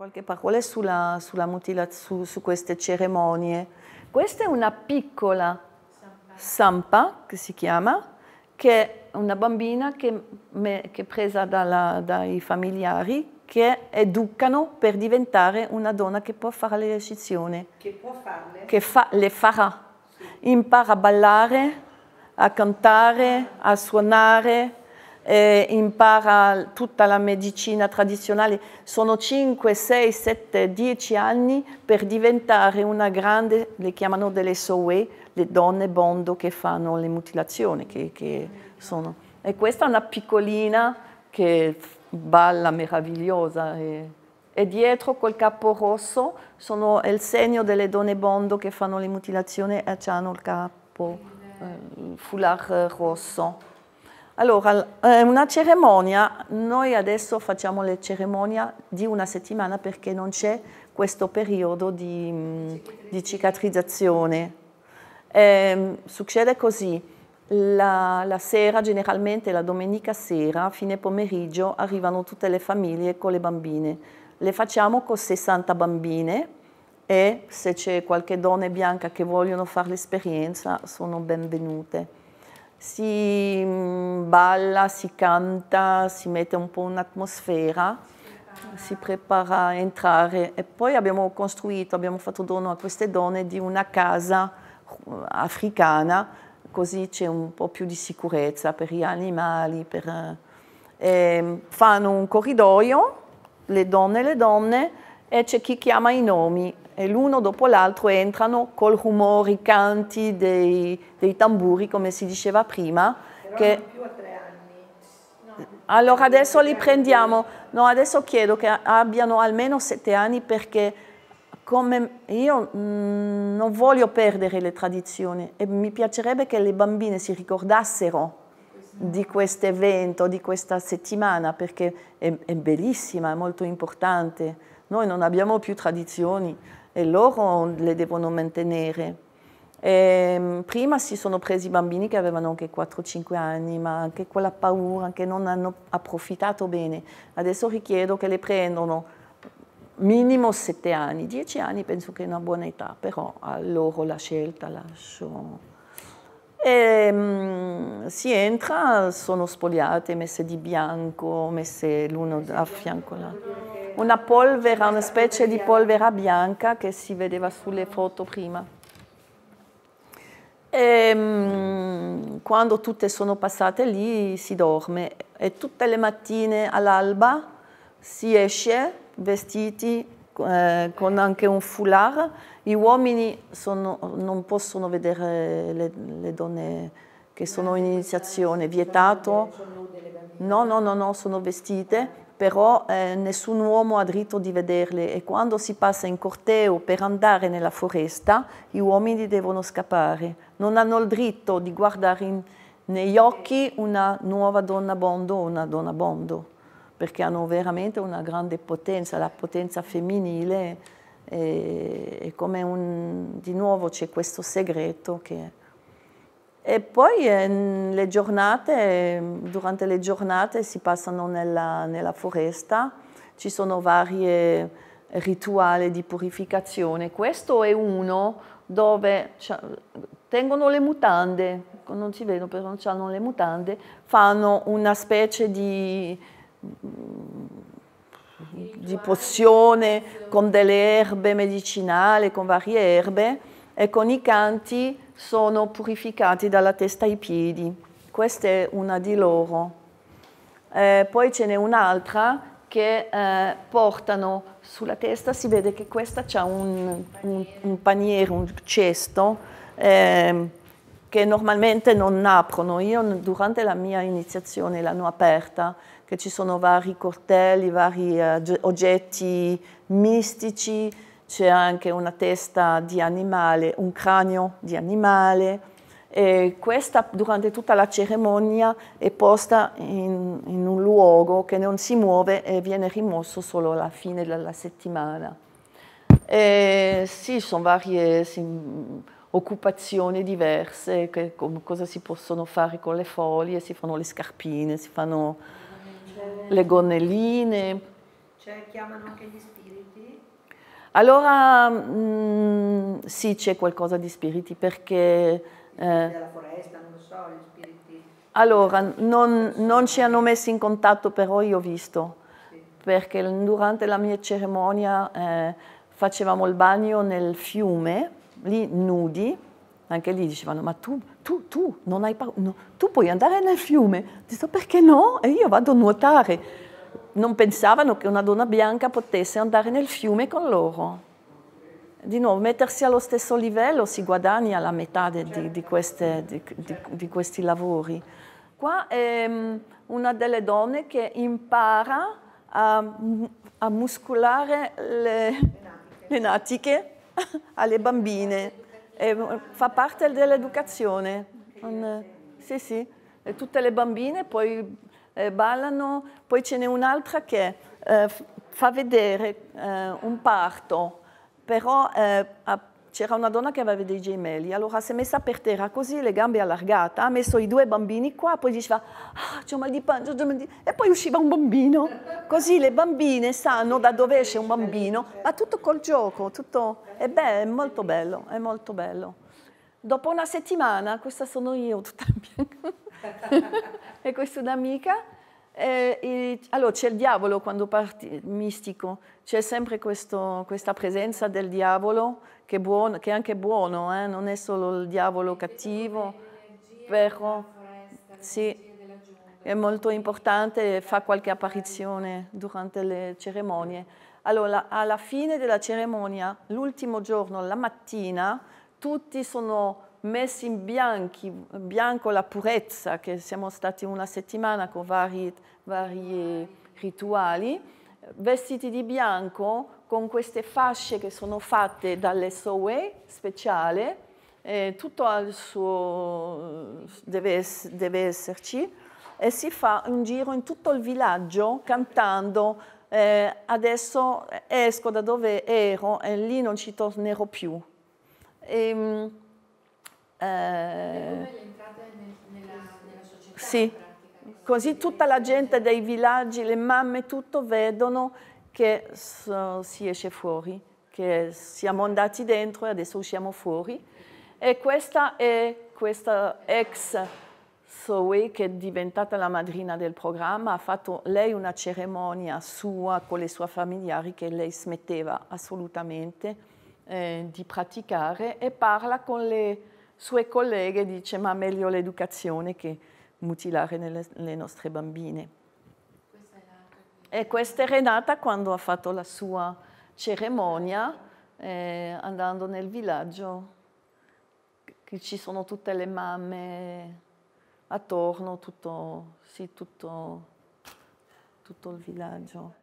Qualche parola sulla, sulla mutilazione, su, su queste cerimonie. Questa è una piccola Sampa, che si chiama, che è una bambina che, me, che è presa dalla, dai familiari che educano per diventare una donna che può fare le eccezioni. Che può farle? Che fa, le farà. Impara a ballare, a cantare, a suonare, eh, impara tutta la medicina tradizionale, sono 5, 6, 7, 10 anni per diventare una grande, le chiamano delle SOE, le donne bondo che fanno le mutilazioni. Che, che e questa è una piccolina che balla meravigliosa. E, e dietro col capo rosso sono il segno delle donne bondo che fanno le mutilazioni e hanno il capo, eh, il foulard rosso. Allora, eh, una cerimonia, noi adesso facciamo le cerimonie di una settimana perché non c'è questo periodo di, mm, di cicatrizzazione. Eh, succede così, la, la, sera, generalmente la domenica sera, fine pomeriggio, arrivano tutte le famiglie con le bambine. Le facciamo con 60 bambine e se c'è qualche donna bianca che vogliono fare l'esperienza sono benvenute si mm, balla, si canta, si mette un po' un'atmosfera, si prepara a entrare e poi abbiamo costruito, abbiamo fatto dono a queste donne di una casa eh, africana, così c'è un po' più di sicurezza per gli animali, per, eh, fanno un corridoio, le donne e le donne, e c'è chi chiama i nomi e l'uno dopo l'altro entrano col rumore, i canti dei, dei, tamburi, come si diceva prima. Però che... più a tre anni. No. Mm, allora adesso li prendiamo, no adesso chiedo che abbiano almeno sette anni perché come io mh, mm, non voglio perdere le tradizioni e mi piacerebbe che le bambine si ricordassero di questo evento, di questa settimana, perché è, è bellissima, è molto importante. Noi non abbiamo più tradizioni e loro le devono mantenere. E ehm, prima si sono presi bambini che avevano anche 4-5 anni, ma anche quella paura, che non hanno approfittato bene. Adesso richiedo che le prendano minimo 7 anni, 10 anni penso che è una buona età, però a loro la scelta lascio. E, um, si entra, sono spogliate, messe di bianco, messe l'uno a fianco all'altro. Una polvere, una specie di polvere bianca che si vedeva sulle foto prima. E, um, quando tutte sono passate lì si dorme e tutte le mattine all'alba si esce vestiti eh, con anche un foulard gli uomini sono, non possono vedere le, le, donne che sono in iniziazione, vietato. No, no, no, no, sono vestite, però eh, nessun uomo ha diritto di vederle e quando si passa in corteo per andare nella foresta, gli uomini devono scappare. Non hanno il diritto di guardare in, negli occhi una nuova donna bondo o una donna bondo, perché hanno veramente una grande potenza, la potenza femminile e, è come un, di nuovo c'è questo segreto che... E poi ehm, le giornate, durante le giornate si passano nella, nella foresta, ci sono vari rituali di purificazione. Questo è uno dove tengono le mutande, non si vedono però non hanno le mutande, fanno una specie di di pozione con delle erbe medicinali, con varie erbe e con i canti sono purificati dalla testa ai piedi. Questa è una di loro. Eh, poi ce n'è un'altra che eh, portano sulla testa, si vede che questa ha un, un, un, paniere, un cesto. Eh, che normalmente non aprono. Io durante la mia iniziazione l'hanno aperta, che ci sono vari cortelli, vari uh, oggetti mistici, c'è anche una testa di animale, un cranio di animale. E questa durante tutta la cerimonia è posta in, in un luogo che non si muove e viene rimosso solo alla fine della settimana. E sì, sono varie... Sì, occupazioni diverse, che, com, cosa si possono fare con le foglie, si fanno le scarpine, si fanno le gonnelline. Cioè chiamano anche gli spiriti? Allora mh, mm, sì c'è qualcosa di spiriti perché... Eh, della foresta, non lo so, gli spiriti... Allora non, non ci hanno messo in contatto però io ho visto sì. perché durante la mia cerimonia eh, facevamo il bagno nel fiume lì nudi, anche lì dicevano ma tu, tu, tu non hai paura, no, tu puoi andare nel fiume, dico perché no? E io vado a nuotare. Non pensavano che una donna bianca potesse andare nel fiume con loro. Di nuovo, mettersi allo stesso livello si guadagna la metà de, di, di, queste, di, di, questi lavori. Qua è mm, una delle donne che impara a, mm, a muscolare le, le natiche alle bambine, e mm, fa parte dell'educazione. Sì, sì, e tutte le bambine poi eh, ballano, poi ce n'è un'altra che eh, fa vedere eh, un parto, però a c'era una donna che aveva dei gemelli, allora si è messa per terra così, le gambe allargate, ha messo i due bambini qua, poi diceva, ah, c'è un mal di pancia, c'ho mal di... e poi usciva un bambino. Così le bambine sanno da dove esce un bambino, ma tutto col gioco, tutto... E beh, è molto bello, è molto bello. Dopo una settimana, questa sono io, tutta bianca, e questa è un'amica, eh, e, allora c'è il diavolo quando parti, mistico, c'è sempre questo, questa presenza del diavolo che, buono, che è anche buono, eh? non è solo il diavolo cattivo, però sì, è molto importante, fa qualche apparizione durante le cerimonie. Allora, alla fine della cerimonia, l'ultimo giorno, la mattina, tutti sono messi in bianchi, bianco la purezza, che siamo stati una settimana con vari, vari rituali, vestiti di bianco con queste fasce che sono fatte dalle soe speciale, eh, tutto al suo deve, deve, esserci, e si fa un giro in tutto il villaggio cantando eh, adesso esco da dove ero e lì non ci tornerò più. E, ehm, eh, nella, nella società, sì, così tutta la gente dei villaggi, le mamme, tutto vedono che so, si esce fuori, che siamo andati dentro e adesso usciamo fuori. E questa è questa ex Zoe che è diventata la madrina del programma, ha fatto lei una cerimonia sua con le sue familiari che lei smetteva assolutamente eh, di praticare e parla con le sue colleghe dice ma meglio l'educazione che mutilare nelle, le nostre bambine. e questa è Renata quando ha fatto la sua cerimonia eh, andando nel villaggio, che ci sono tutte le mamme attorno, tutto, sì, tutto, tutto il villaggio.